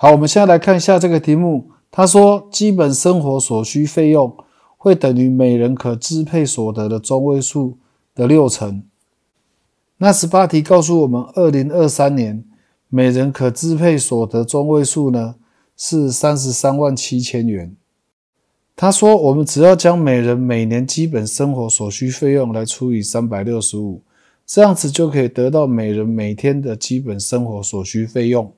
好，我们现在来看一下这个题目。他说，基本生活所需费用会等于每人可支配所得的中位数的六成。那十八题告诉我们，二零二三年每人可支配所得中位数呢是三十三万七千元。他说，我们只要将每人每年基本生活所需费用来除以三百六十五，这样子就可以得到每人每天的基本生活所需费用。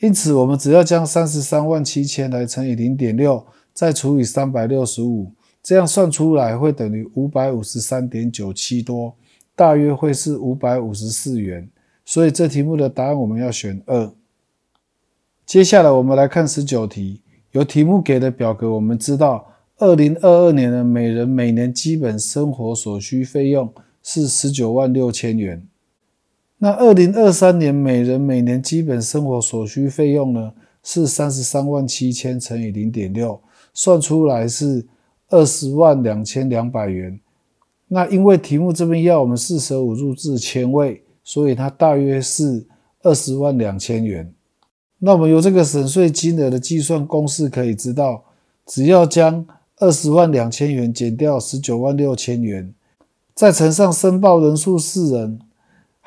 因此，我们只要将三十三万七千来乘以零点六，再除以三百六十五，这样算出来会等于五百五十三点九七多，大约会是五百五十四元。所以这题目的答案我们要选二。接下来我们来看十九题，由题目给的表格，我们知道二零二二年的每人每年基本生活所需费用是十九万六千元。那二零二三年每人每年基本生活所需费用呢是三十三万七千乘以零点六，算出来是二十万两千两百元。那因为题目这边要我们四舍五入至千位，所以它大约是二十万两千元。那我们由这个省税金额的计算公式可以知道，只要将二十万两千元减掉十九万六千元，再乘上申报人数四人。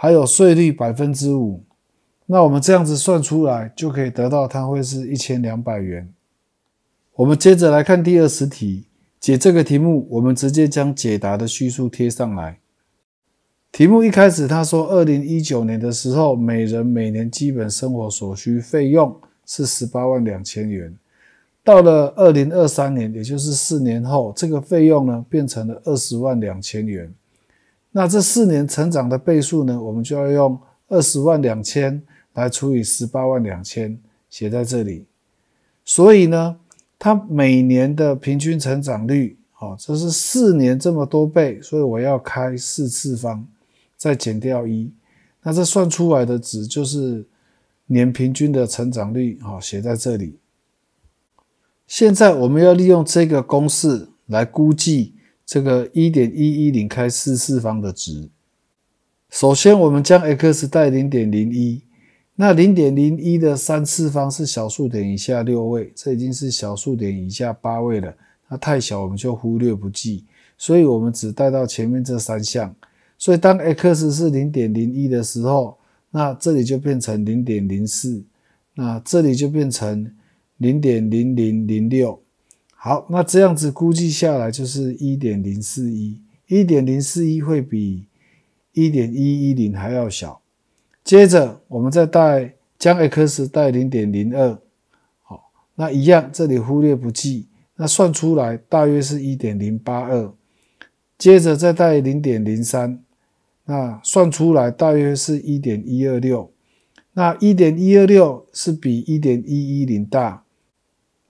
还有税率百分之五，那我们这样子算出来，就可以得到它会是一千两百元。我们接着来看第二十题，解这个题目，我们直接将解答的叙述贴上来。题目一开始他说，二零一九年的时候，每人每年基本生活所需费用是十八万两千元，到了二零二三年，也就是四年后，这个费用呢变成了二十万两千元。那这四年成长的倍数呢？我们就要用二十万两千来除以十八万两千，写在这里。所以呢，它每年的平均成长率，哦，这是四年这么多倍，所以我要开四次方，再减掉一。那这算出来的值就是年平均的成长率，哦，写在这里。现在我们要利用这个公式来估计。这个一点一一零开四次方的值。首先，我们将 x 带零点零一，那零点零一的三次方是小数点以下六位，这已经是小数点以下八位了，那太小我们就忽略不计，所以我们只带到前面这三项。所以当 x 是零点零一的时候，那这里就变成零点零四，那这里就变成零点零零零六。好，那这样子估计下来就是一点零四一，一点零四一会比一点一一零还要小。接着我们再带将 x 带零点零二，好，那一样这里忽略不计，那算出来大约是一点零八二。接着再带零点零三，那算出来大约是一点一二六，那一点一二六是比一点一一零大。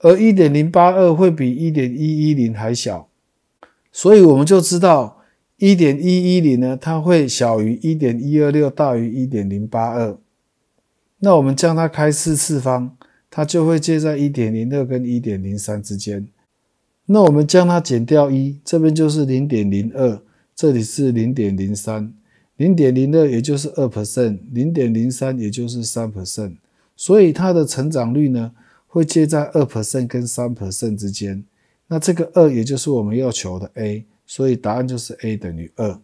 而一点零八二会比一点一一零还小，所以我们就知道一点一一零呢，它会小于一点一二六，大于一点零八二。那我们将它开四次方，它就会介在一点零二跟一点零三之间。那我们将它减掉一，这边就是零点零二，这里是零点零三。零点零二也就是二 percent，零点零三也就是三 percent。所以它的成长率呢？会介在二 percent 跟三 percent 之间那这个二也就是我们要求的 a 所以答案就是 a 等于二